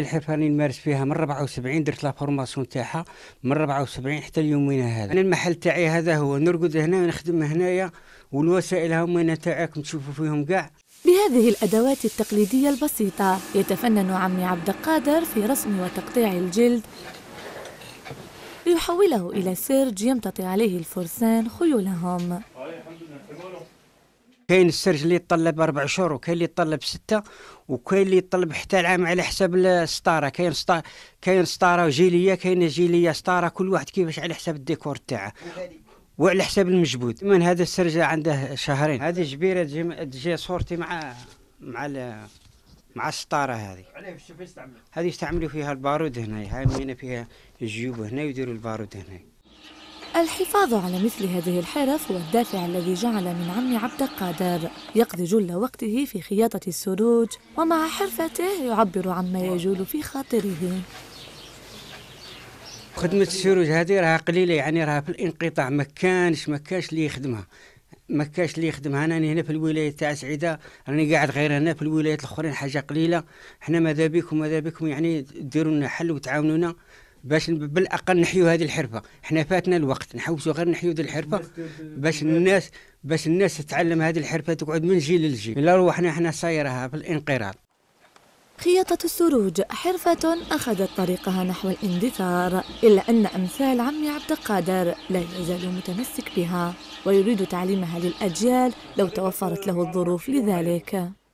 الحرفه اللي نمارس فيها من 74 درت لا فورماسيون تاعها من 74 حتى ليومنا هذا انا المحل تاعي هذا هو نرقد هنا ونخدم هنايا والوسائل هما تاعك تشوفوا فيهم كاع بهذه الأدوات التقليدية البسيطة يتفنن عمي عبد القادر في رسم وتقطيع الجلد ليحوله إلى سرج يمتطي عليه الفرسان خيولهم كاين السرج اللي يطلب اربع شهور وكاين اللي يطلب سته وكاين اللي يطلب حتى العام على حسب الستاره كاين سطاره كاين سطاره جيليه كاين جيليه سطاره كل واحد كيفاش على حساب الديكور تاعه وعلى حساب المجبود من هذا السرج عنده شهرين هذه جبيره تجي صورتي مع مع مع الستاره هذه هذه يستعملوا فيها البارود هنا هاي مينا فيها الجيوب هنا يديروا البارود هنا الحفاظ على مثل هذه الحرف هو الدافع الذي جعل من عم عبد القادر يقضي جل وقته في خياطة السروج ومع حرفته يعبر عما يجول في خاطره خدمة السروج هذه راها قليلة يعني راها في الانقطاع ما كانش ما كانش اللي يخدمها ما كانش اللي يخدمها انا هنا في الولايه تاع سعيده راني قاعد غير هنا في الولايات الاخرين حاجه قليله حنا ماذا بكم ماذا بكم يعني ديروا لنا حل وتعاونونا باش بالاقل نحيو هذه الحرفه حنا فاتنا الوقت نحوسوا غير نحيو هذه الحرفه باش الناس باش الناس تتعلم هذه الحرفه تقعد من جيل لجيل الا روحنا حنا صايرها في الانقراض خياطة السروج حرفة أخذت طريقها نحو الاندثار إلا أن أمثال عمي عبد القادر لا يزال متمسك بها ويريد تعليمها للأجيال لو توفرت له الظروف لذلك